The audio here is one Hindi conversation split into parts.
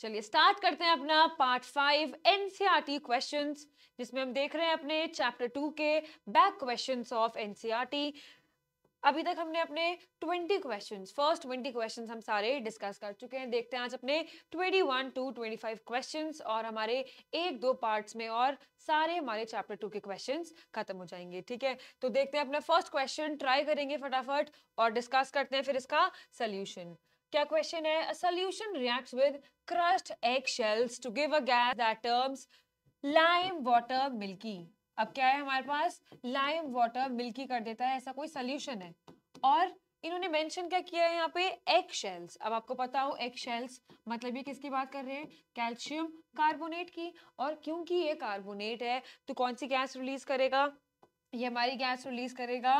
चलिए स्टार्ट करते हैं अपना पार्ट फाइव एनसीईआरटी क्वेश्चंस जिसमें हम देख रहे हैं अपने चैप्टर टू के बैक क्वेश्चंस ऑफ एनसीईआरटी अभी तक हमने अपने 20 क्वेश्चंस फर्स्ट 20 क्वेश्चंस हम सारे डिस्कस कर चुके हैं देखते हैं आज अपने 21 टू 25 क्वेश्चंस और हमारे एक दो पार्ट्स में और सारे हमारे चैप्टर टू के क्वेश्चंस खत्म हो जाएंगे ठीक है तो देखते हैं अपना फर्स्ट क्वेश्चन ट्राई करेंगे फटाफट और डिस्कस करते हैं फिर इसका सल्यूशन क्या क्वेश्चन है a solution reacts with crushed egg shells to give a gas that turns lime water milky अब क्या है हमारे पास लाइम वाटर मिल्की कर देता है ऐसा कोई सॉल्यूशन है और इन्होंने मेंशन क्या किया है यहाँ पे एग शेल्स अब आपको पता हो एग शेल्स मतलब ये किसकी बात कर रहे हैं कैल्शियम कार्बोनेट की और क्योंकि ये कार्बोनेट है तो कौन सी गैस रिलीज करेगा ये हमारी गैस रिलीज करेगा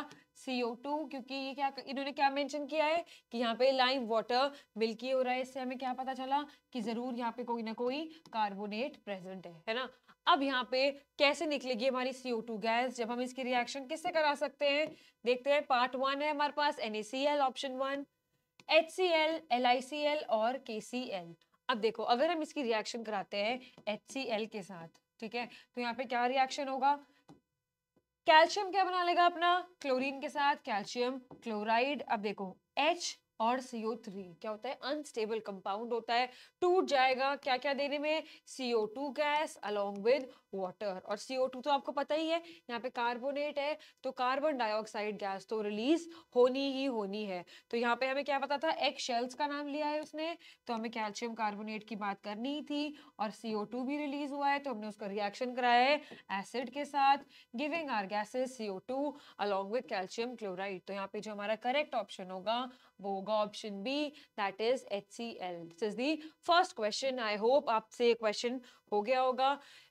CO2 क्योंकि ये क्या इन्होंने क्या मेंशन किया है कि यहाँ पे लाइव वाटर मिल्की हो रहा है इससे हमें क्या पता चला कि जरूर यहाँ पे कोई ना कोई कार्बोनेट प्रेजेंट है है ना अब यहाँ पे कैसे निकलेगी हमारी CO2 गैस जब हम इसकी रिएक्शन किससे करा सकते हैं देखते हैं पार्ट वन है हमारे पास NaCl option one HCl, LiCl और KCl अब देखो अगर हम इसकी रिएक्शन कराते हैं HCl के साथ ठीक है तो यहाँ पे क्या रिएक्शन होगा कैल्शियम क्या बना लेगा अपना क्लोरीन के साथ कैल्शियम क्लोराइड अब देखो एच और सीओ थ्री क्या होता है अनस्टेबल कंपाउंड होता है टूट जाएगा क्या क्या देने में CO two gas along with water और सीओ टू तो आपको पता ही है यहाँ पे कार्बोनेट है तो कार्बन डाइऑक्साइड गैस तो रिलीज होनी ही होनी है तो यहाँ पे हमें क्या पता था एक शेल्स का नाम लिया है उसने तो हमें कैल्शियम कार्बोनेट की बात करनी थी और सीओ टू भी रिलीज हुआ है तो हमने उसका रिएक्शन कराया है एसिड के साथ giving are gases CO two along with calcium chloride तो यहाँ पे जो हमारा करेक्ट ऑप्शन होगा वो होगा option B that is H C L this is the first question I hope आपसे क्वेश्चन हो गया होगा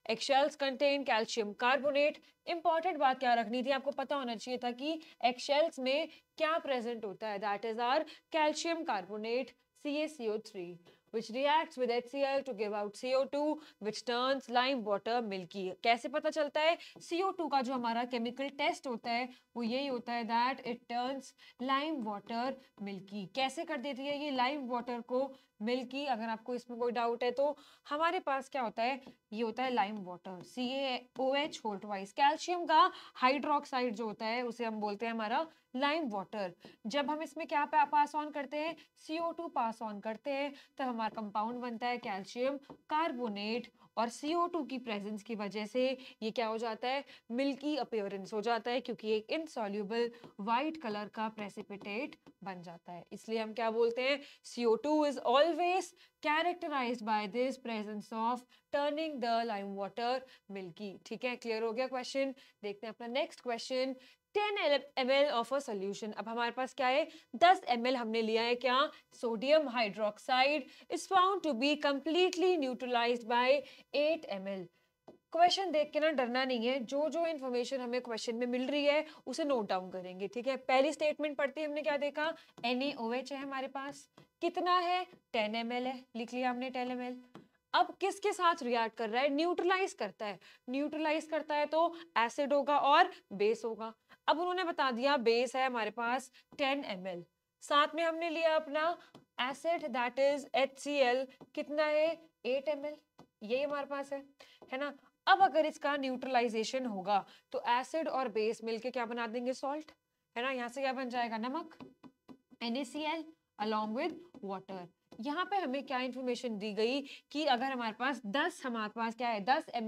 eggshells contain calcium carbonate important बात क्या रखनी थी आपको पता होना चाहिए था कि एक्शेल्स में क्या प्रेजेंट होता है that is our calcium carbonate C A C O three which reacts with HCl to give out CO2 which turns lime water milky. कैसे पता चलता है CO2 का जो हमारा केमिकल टेस्ट होता है वो यही होता है that it turns lime water milky कैसे कर देती है ये लाइम वाटर को मिल्की अगर आपको इसमें कोई डाउट है तो हमारे पास क्या होता है ये होता है lime water C A O H whole twice calcium का हाइड्रोक्साइड जो होता है उसे हम बोलते हैं हमारा लाइम वाटर जब हम इसमें क्या पास ऑन करते हैं सी ओ टू पास ऑन करते हैं तब तो हमारा कंपाउंड बनता है कैल्शियम कार्बोनेट और CO2 की प्रेजेंस की वजह से ये क्या हो जाता है मिल्की अपेयरेंस हो जाता है क्योंकि एक इनसॉल्यूबल वाइट कलर का प्रेसिपिटेट बन जाता है इसलिए हम क्या बोलते हैं CO2 is always characterize by this presence of turning the lime water milky ठीक है क्लियर हो गया क्वेश्चन देखते हैं अपना next question 10 ml of a solution अब हमारे पास क्या है 10 ml हमने लिया है क्या sodium hydroxide is found to be completely neutralize by 8 ml question देख के ना डरना नहीं है जो जो इन्फॉर्मेशन हमें क्वेश्चन में मिल रही है उसे नोट डाउन करेंगे ठीक है पहली स्टेटमेंट पढ़ते हमने क्या देखा एन है हमारे पास कितना है टेन एम है लिख लिया हमने टेन एम अब किसके साथ रिएक्ट कर रहा है न्यूट्रलाइज करता है न्यूट्रलाइज करता है तो एसिड होगा और बेस होगा अब उन्होंने बता दिया बेस है हमारे पास 10 ml साथ में हमने लिया अपना एसिड दैट इज HCl कितना है 8 ml यही हमारे पास है है ना अब अगर इसका न्यूट्रलाइजेशन होगा तो एसिड और बेस मिलके क्या बना देंगे सॉल्ट है ना यहाँ से क्या बन जाएगा नमक N A C L along with water यहाँ पे हमें क्या इन्फॉर्मेशन दी गई कि अगर हमारे पास 10 हमारे पास क्या है 10 एम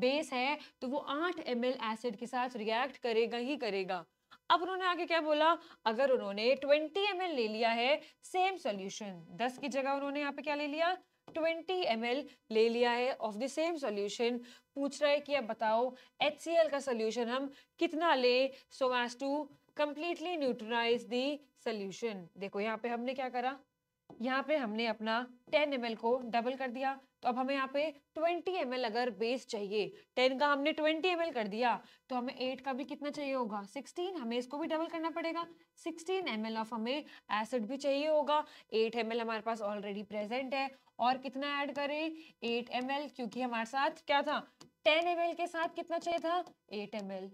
बेस है तो वो 8 एम एसिड के साथ रिएक्ट करेगा ही करेगा अब उन्होंने आगे क्या बोला अगर उन्होंने 20 एम ले लिया है सेम सॉल्यूशन 10 की जगह उन्होंने यहाँ पे क्या ले लिया 20 एम ले लिया है ऑफ द सेम सॉल्यूशन पूछ रहा है कि अब बताओ एच का सोल्यूशन हम कितना ले so as to completely neutralize the solution देखो यहाँ पे हमने क्या करा यहाँ पे हमने अपना 10 ml को डबल कर दिया तो अब हमें यहाँ पे 20 ml अगर बेस चाहिए 10 का हमने 20 ml कर दिया तो हमें 8 का भी कितना चाहिए होगा 16 हमें इसको भी डबल करना पड़ेगा 16 ml ऑफ हमें एसिड भी चाहिए होगा 8 ml हमारे पास ऑलरेडी प्रेजेंट है और कितना ऐड करें 8 ml क्योंकि हमारे साथ क्या था 10 ml के साथ कितना चाहिए था 8 ml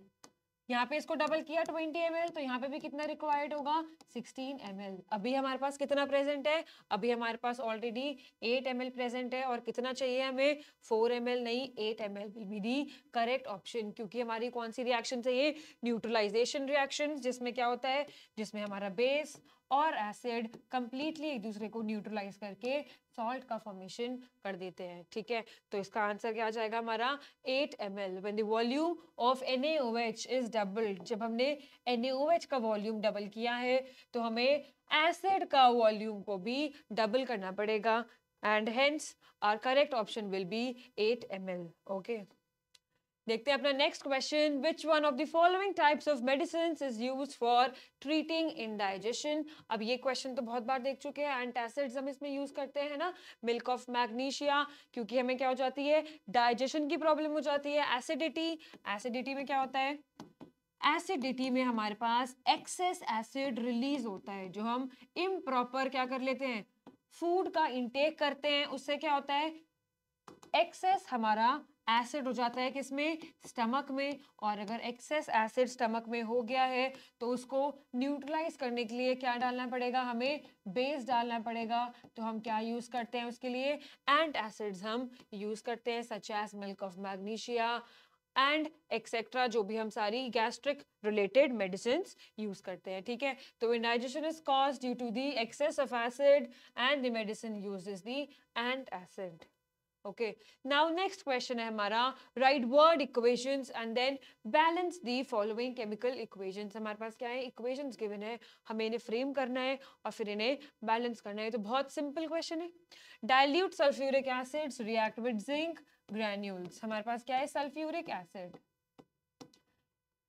यहाँ पे इसको डबल किया 20 एम तो यहाँ पे भी कितना रिक्वायर्ड होगा 16 एम अभी हमारे पास कितना प्रेजेंट है अभी हमारे पास ऑलरेडी 8 एम प्रेजेंट है और कितना चाहिए हमें 4 एम नहीं 8 M will be the correct option क्योंकि हमारी कौन सी रिएक्शन चाहिए न्यूट्रलाइजेशन रिएक्शन जिसमें क्या होता है जिसमें हमारा बेस और एसिड कंप्लीटली एक दूसरे को न्यूट्रलाइज करके सॉल्ट का फॉर्मेशन कर देते हैं ठीक है तो इसका आंसर क्या आ जाएगा हमारा 8 M L when volume of N H is double जब हमने एन का वॉल्यूम डबल किया है तो हमें एसिड का वॉल्यूम को भी डबल करना पड़ेगा and hence our correct option will be 8 M okay देखते हैं अपना next question which one of the following types of medicine is use for treating indigestion अब ये क्वेश्चन तो बहुत बार देख चुके हैं एंटासिड्स हम इसमें यूज करते हैं ना मिल्क ऑफ मैग्नीशिया क्योंकि हमें क्या हो जाती है डाइजेशन की प्रॉब्लम हो जाती है एसिडिटी एसिडिटी में क्या होता है एसिडिटी में हमारे पास एक्सेस एसिड रिलीज होता है जो हम इम्प्रॉपर क्या कर लेते हैं फूड का इंटेक करते हैं उससे क्या होता है एक्सेस हमारा एसिड हो जाता है किसमें स्टमक में और अगर एक्सेस एसिड स्टमक में हो गया है तो उसको न्यूट्रलाइज करने के लिए क्या डालना पड़ेगा हमें बेस डालना पड़ेगा तो हम क्या यूज़ करते हैं उसके लिए एंट एसिड्स हम यूज़ करते हैं such as milk of magnesia and etcetera जो भी हम सारी गैस्ट्रिक रिलेटेड मेडिसिन यूज करते हैं ठीक है तो indigestion is cause due to the excess of acid and the medicine use is the antacid okay now next question है हमारा write word equations and then balance the following chemical equations हमारे पास क्या है इक्वेशंस गिवन है हमें इन्हें फ्रेम करना है और फिर इन्हें बैलेंस करना है तो बहुत सिंपल क्वेश्चन है dilute sulphuric acids react with zinc granules हमारे पास क्या है सल्फ्यूरिक एसिड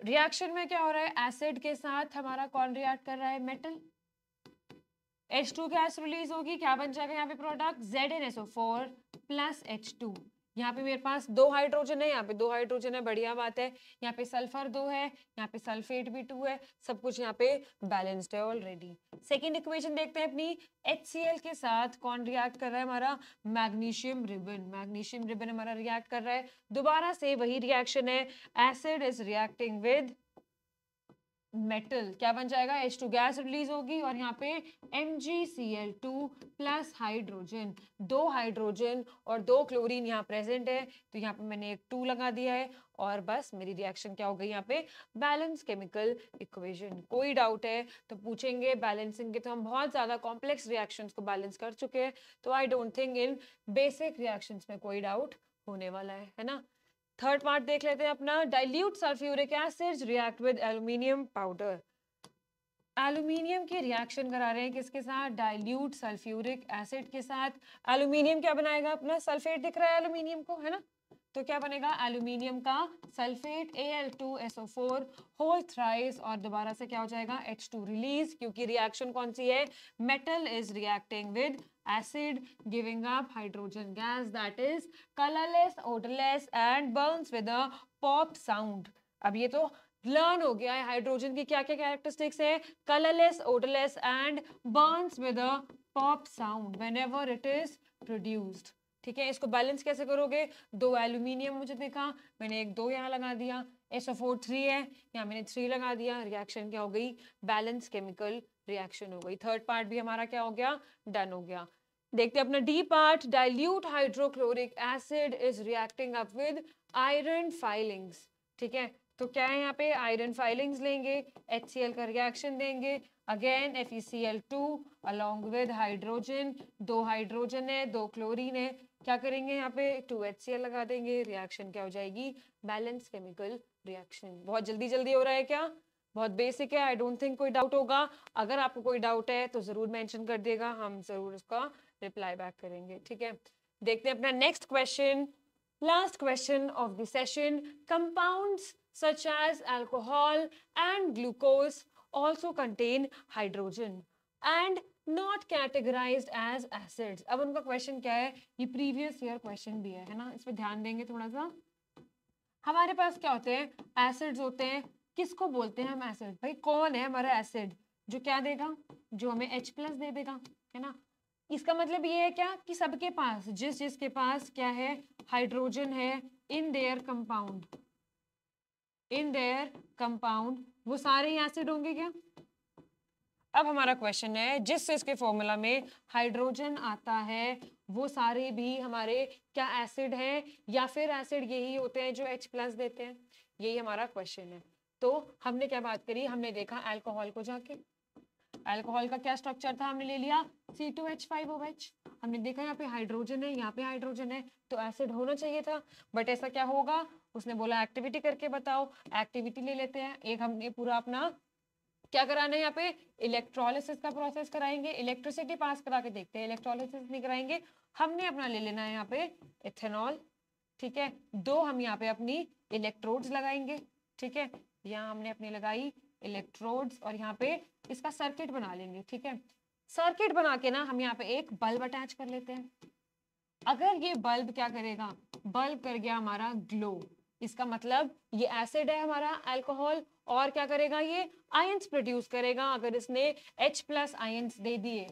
रिएक्शन में क्या हो रहा है एसिड के साथ हमारा कौन रिएक्ट कर रहा है metal H two gas release होगी क्या बन जाएगा यहाँ पे product Z N S O four plus H two यहाँ पे मेरे पास दो हाइड्रोजन है यहाँ पे दो हाइड्रोजन है बढ़िया बात है यहाँ पे सल्फर दो है यहाँ पे सल्फेट भी टू है सब कुछ यहाँ पे बैलेंस्ड है ऑलरेडी सेकेंड इक्वेशन देखते हैं अपनी एच के साथ कौन रिएक्ट कर रहा है हमारा मैग्नीशियम रिबन मैग्नीशियम रिबन हमारा रिएक्ट कर रहा है दोबारा से वही रिएक्शन है acid is reacting with metal क्या बन जाएगा एच टू गैस रिलीज होगी और यहाँ पे M G C L two plus hydrogen दो हाइड्रोजन और दो क्लोरीन यहाँ प्रेजेंट है तो यहाँ पे मैंने एक टू लगा दिया है और बस मेरी रिएक्शन क्या हो गई यहाँ पे बैलेंस केमिकल इक्वेशन कोई डाउट है तो पूछेंगे बैलेंसिंग के तो हम बहुत ज़्यादा कॉम्प्लेक्स रिएक्शन को बैलेंस कर चुके हैं तो I don't think in basic reaction में कोई डाउट होने वाला है है ना थर्ड पार्ट देख लेते हैं अपना dilute sulphuric acid react with aluminium powder aluminium के रिएक्शन करा रहे हैं किसके साथ डाइल्यूट सल्फ्यूरिक एसिड के साथ एल्यूमिनियम क्या बनाएगा अपना सल्फेट दिख रहा है एल्यूमिनियम को है ना तो क्या बनेगा एल्यूमिनियम का सल्फेट Al2SO4 होल थ्राइस और दोबारा से क्या हो जाएगा H2 रिलीज क्योंकि रिएक्शन कौन सी है metal is reacting with acid giving up hydrogen gas that is colorless odorless and burns with a pop sound ab ye to learn हो गया है हाइड्रोजन की क्या क्या कैरेक्टरिस्टिक्स है colourless odourless and burns with a pop sound whenever it is produced ठीक है इसको बैलेंस कैसे करोगे दो एल्यूमिनियम मुझे देखा मैंने एक दो यहाँ लगा दिया एस ओ फोर थ्री है यहाँ मैंने थ्री लगा दिया रिएक्शन क्या हो गई बैलेंस केमिकल रिएक्शन हो गई थर्ड पार्ट भी हमारा क्या हो गया डन हो गया देखते हैं अपना D part dilute hydrochloric acid is reacting up with iron filings ठीक है तो क्या है यहाँ पे आयरन फाइलिंग्स लेंगे एच का रिएक्शन देंगे again F E C L two along with hydrogen दो हाइड्रोजन है दो क्लोरीन है क्या करेंगे यहाँ पे टू एच सी एल लगा देंगे रिएक्शन क्या हो जाएगी बैलेंस केमिकल रिएक्शन बहुत जल्दी जल्दी हो रहा है क्या बहुत बेसिक है आई डोंट थिंक कोई डाउट होगा अगर आपको कोई डाउट है तो ज़रूर मेंशन कर देगा हम ज़रूर उसका रिप्लाई बैक करेंगे ठीक है देखते हैं अपना next question last question of the session compounds such as alcohol and glucose also contain hydrogen and not categorize as acids अब उनका क्वेश्चन क्या है ये प्रीवियस ईयर क्वेश्चन भी है है ना इस पर ध्यान देंगे थोड़ा सा हमारे पास क्या होते हैं एसिड्स होते हैं किसको बोलते हैं हम एसिड भाई कौन है हमारा एसिड जो क्या देगा जो हमें H प्लस दे देगा है ना इसका मतलब ये है क्या कि सबके पास जिस जिसके पास क्या है हाइड्रोजन है in their compound in their compound वो सारे एसिड होंगे क्या अब हमारा क्वेश्चन है जिस इसके फॉर्मूला में हाइड्रोजन आता है वो सारे भी हमारे क्या एसिड हैं या फिर एसिड यही होते हैं जो H प्लस देते हैं यही हमारा क्वेश्चन है तो हमने क्या बात करी हमने देखा एल्कोहल को जाके अल्कोहल का क्या स्ट्रक्चर था हमने ले लिया C two H five O H हमने देखा यहाँ पे हाइड्रोजन है यहाँ पे हाइड्रोजन है तो एसिड होना चाहिए था बट ऐसा क्या होगा उसने बोला एक्टिविटी करके बताओ एक्टिविटी ले लेते हैं एक हमने पूरा अपना क्या कराना है यहाँ पे इलेक्ट्रोलिसिस का प्रोसेस कराएंगे इलेक्ट्रिसिटी पास करा के देखते हैं इलेक्ट्रोलिसिस नहीं कराएंगे हमने अपना ले लेना है यहाँ पे इथेनॉल ठीक है दो हम यहाँ पे अपनी इलेक्ट्रोड्स लगाएंगे ठीक है यहाँ हमने अपनी लगाई इलेक्ट्रोड्स और यहाँ पे इसका सर्किट बना लेंगे ठीक है सर्किट बना के ना हम यहाँ पे एक बल्ब अटैच कर लेते हैं अगर ये बल्ब क्या करेगा बल्ब कर गया हमारा ग्लो इसका मतलब ये एसिड है हमारा अल्कोहल और क्या करेगा ये आयंस प्रोड्यूस करेगा अगर इसने H प्लस आयंस दे दिए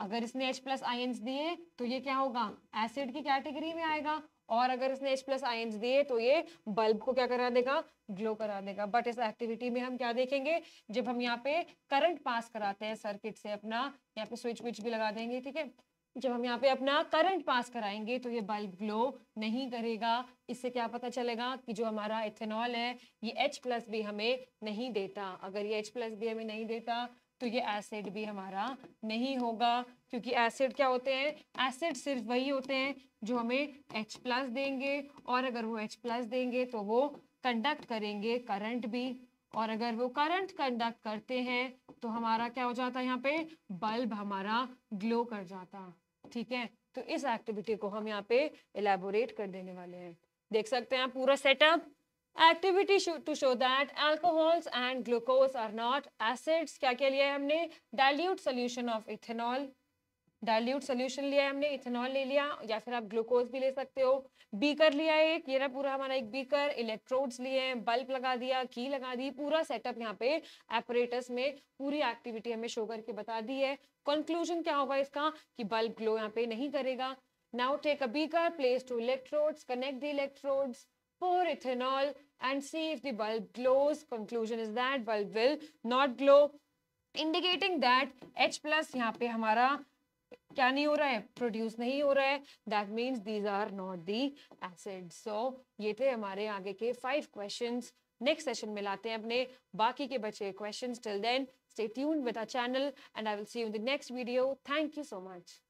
अगर इसने H प्लस आयंस दिए तो ये क्या होगा एसिड की कैटेगरी में आएगा और अगर इसने H प्लस आय दिए तो ये बल्ब को क्या करा देगा ग्लो करा देगा बट इस एक्टिविटी में हम क्या देखेंगे जब हम यहाँ पे करंट पास कराते हैं सर्किट से अपना यहाँ पे स्विच विच भी लगा देंगे ठीक है जब हम यहाँ पे अपना करंट पास कराएंगे तो ये बल्ब ग्लो नहीं करेगा इससे क्या पता चलेगा कि जो हमारा इथेनॉल है ये H प्लस भी हमें नहीं देता अगर ये H प्लस भी हमें नहीं देता तो ये एसिड भी हमारा नहीं होगा क्योंकि एसिड क्या होते हैं एसिड सिर्फ वही होते हैं जो हमें H प्लस देंगे और अगर वो H प्लस देंगे तो वो कंडक्ट करेंगे करंट भी और अगर वो करंट कंडक्ट करते हैं तो हमारा क्या हो जाता है यहाँ पे बल्ब हमारा ग्लो कर जाता ठीक है तो इस एक्टिविटी को हम यहाँ पे एलेबोरेट कर देने वाले हैं देख सकते हैं पूरा setup activity to show that alcohols and glucose are not acids kya kya liya hai humne dilute solution of ethanol dilute solution लिया है हमने इथेनॉल ले लिया या फिर आप ग्लूकोज भी ले सकते हो बीकर लिया एक ये ना पूरा हमारा एक बीकर इलेक्ट्रोड्स लिए हैं बल्ब लगा दिया की लगा दी पूरा सेटअप यहाँ पे एपरेटस में पूरी एक्टिविटी हमें शो करके बता दी है कंक्लूजन क्या होगा इसका कि बल्ब ग्लो यहाँ पे नहीं करेगा now take a beaker place two electrodes connect the electrodes for ethanol and see if the bulb glows. Conclusion is that bulb will not glow, indicating that H plus यहाँ पे हमारा क्या नहीं हो रहा है प्रोड्यूस नहीं हो रहा है that means these are not the acid so ये थे हमारे आगे के फाइव क्वेश्चन नेक्स्ट सेशन में लाते हैं अपने बाकी के बचे questions till then stay tuned with our channel and I will see you in the next video thank you so much